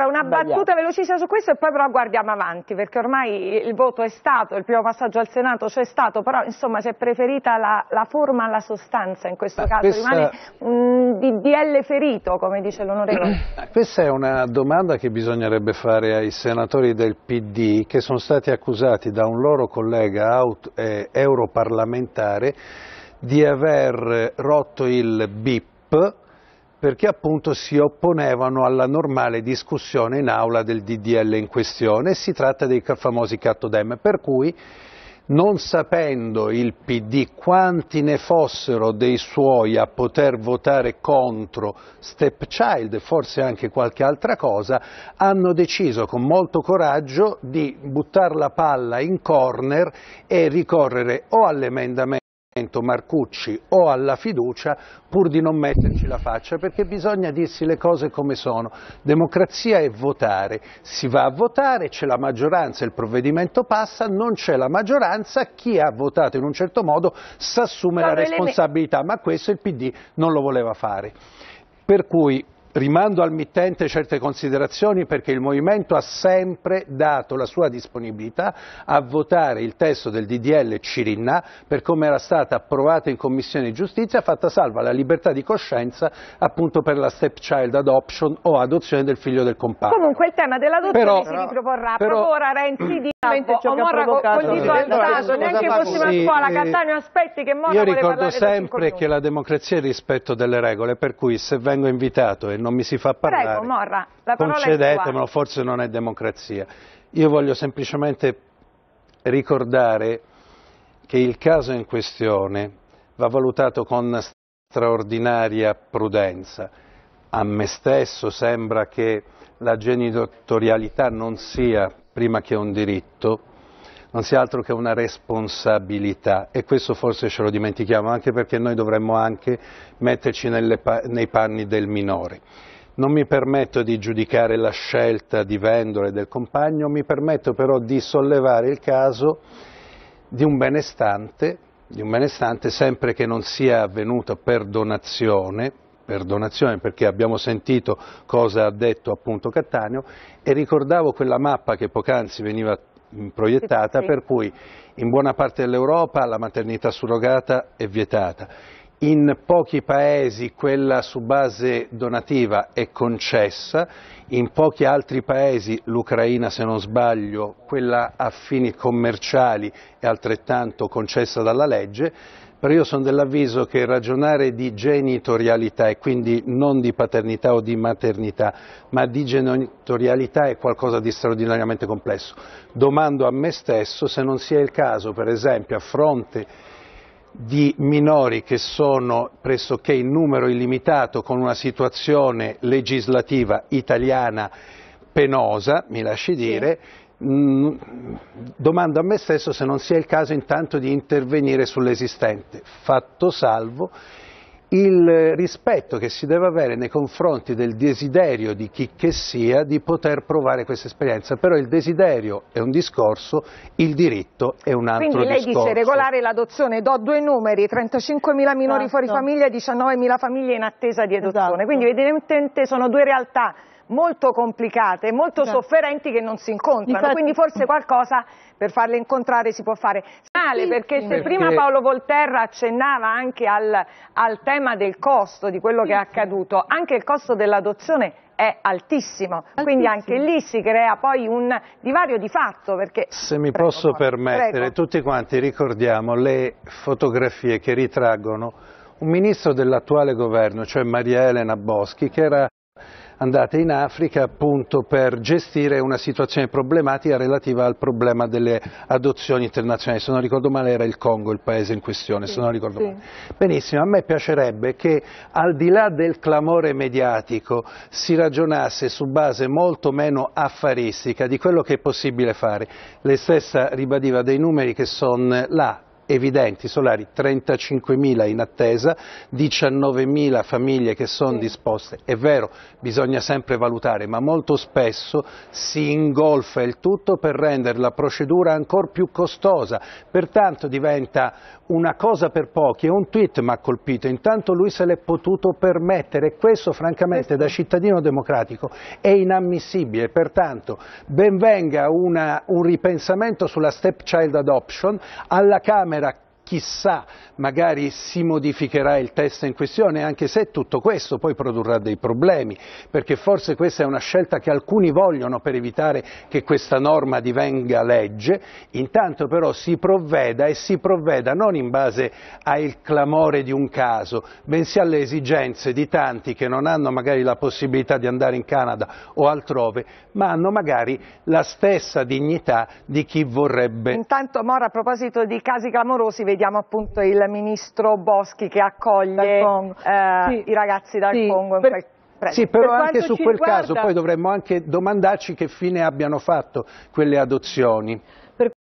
Capra, una Sbagliato. battuta velocissima su questo e poi però guardiamo avanti, perché ormai il voto è stato, il primo passaggio al Senato c'è stato, però insomma si è preferita la, la forma alla sostanza in questo Beh, caso, questa... rimane un DDL ferito, come dice l'onorevole. Eh, questa è una domanda che bisognerebbe fare ai senatori del PD che sono stati accusati da un loro collega eh, europarlamentare di aver rotto il BIP perché appunto si opponevano alla normale discussione in aula del DDL in questione, si tratta dei famosi cattodem, per cui non sapendo il PD quanti ne fossero dei suoi a poter votare contro Stepchild, forse anche qualche altra cosa, hanno deciso con molto coraggio di buttare la palla in corner e ricorrere o all'emendamento Marcucci o alla fiducia pur di non metterci la faccia perché bisogna dirsi le cose come sono. Democrazia è votare, si va a votare, c'è la maggioranza, il provvedimento passa, non c'è la maggioranza, chi ha votato in un certo modo si assume la responsabilità, ma questo il PD non lo voleva fare. Per cui rimando al mittente certe considerazioni perché il Movimento ha sempre dato la sua disponibilità a votare il testo del DDL Cirinna per come era stata approvata in Commissione Giustizia, fatta salva la libertà di coscienza appunto per la stepchild adoption o adozione del figlio del compagno. Comunque il tema dell'adozione si riproporrà, però, proporrà Renzi di nuovo, o Monaco col dito alzato, neanche fossimo a scuola, eh, Cattaneo aspetti che Monaco Io ricordo sempre che la democrazia è il rispetto delle regole, per cui se vengo invitato e non mi si fa parlare, Prego, Morra, la concedetemelo, forse non è democrazia. Io voglio semplicemente ricordare che il caso in questione va valutato con straordinaria prudenza. A me stesso sembra che la genitorialità non sia prima che un diritto, non sia altro che una responsabilità e questo forse ce lo dimentichiamo anche perché noi dovremmo anche metterci nelle, nei panni del minore. Non mi permetto di giudicare la scelta di Vendola e del compagno, mi permetto però di sollevare il caso di un benestante, di un benestante sempre che non sia avvenuto per donazione, per donazione perché abbiamo sentito cosa ha detto appunto Cattaneo e ricordavo quella mappa che poc'anzi veniva Mm, proiettata, per cui in buona parte dell'Europa la maternità surrogata è vietata. In pochi paesi quella su base donativa è concessa, in pochi altri paesi, l'Ucraina se non sbaglio, quella a fini commerciali è altrettanto concessa dalla legge, però io sono dell'avviso che ragionare di genitorialità e quindi non di paternità o di maternità, ma di genitorialità è qualcosa di straordinariamente complesso. Domando a me stesso se non sia il caso, per esempio, a fronte di minori che sono pressoché in numero illimitato con una situazione legislativa italiana penosa, mi lasci dire, Mm, domando a me stesso se non sia il caso intanto di intervenire sull'esistente, fatto salvo il rispetto che si deve avere nei confronti del desiderio di chi che sia di poter provare questa esperienza, però il desiderio è un discorso, il diritto è un altro discorso. Quindi lei dice regolare l'adozione, do due numeri, 35.000 minori esatto. fuori famiglia e 19.000 famiglie in attesa di adozione, esatto. quindi evidentemente sono due realtà molto complicate, molto sì. Esatto. sofferenti che non si incontrano, Infatti... quindi forse qualcosa per farle incontrare si può fare. male, perché se perché... prima Paolo Volterra accennava anche al, al tema del costo, di quello sì. che è accaduto, anche il costo dell'adozione è altissimo, altissimo, quindi anche lì si crea poi un divario di fatto. Perché... Se mi prego, posso permettere, prego. tutti quanti ricordiamo le fotografie che ritraggono un ministro dell'attuale governo, cioè Maria Elena Boschi, che era andate in Africa appunto per gestire una situazione problematica relativa al problema delle adozioni internazionali. Se non ricordo male era il Congo il paese in questione, sì, se non ricordo sì. male. Benissimo, a me piacerebbe che al di là del clamore mediatico si ragionasse su base molto meno affaristica di quello che è possibile fare. Lei stessa ribadiva dei numeri che sono là, evidenti solari, 35.000 in attesa, 19.000 famiglie che sono sì. disposte. È vero, bisogna sempre valutare, ma molto spesso si ingolfa il tutto per rendere la procedura ancora più costosa, pertanto diventa una cosa per pochi, è un tweet mi ha colpito, intanto lui se l'è potuto permettere e questo francamente da cittadino democratico è inammissibile, pertanto benvenga una, un ripensamento sulla stepchild adoption, alla Camera Gracias. chissà, magari si modificherà il testo in questione, anche se tutto questo poi produrrà dei problemi, perché forse questa è una scelta che alcuni vogliono per evitare che questa norma divenga legge, intanto però si provveda e si provveda non in base al clamore di un caso, bensì alle esigenze di tanti che non hanno magari la possibilità di andare in Canada o altrove, ma hanno magari la stessa dignità di chi vorrebbe. Intanto Mora a proposito di casi clamorosi, vedi vediamo appunto il ministro Boschi che accoglie eh, sì. i ragazzi dal sì. Congo. In per... quel... Sì, però per anche su quel riguarda... caso poi dovremmo anche domandarci che fine abbiano fatto quelle adozioni.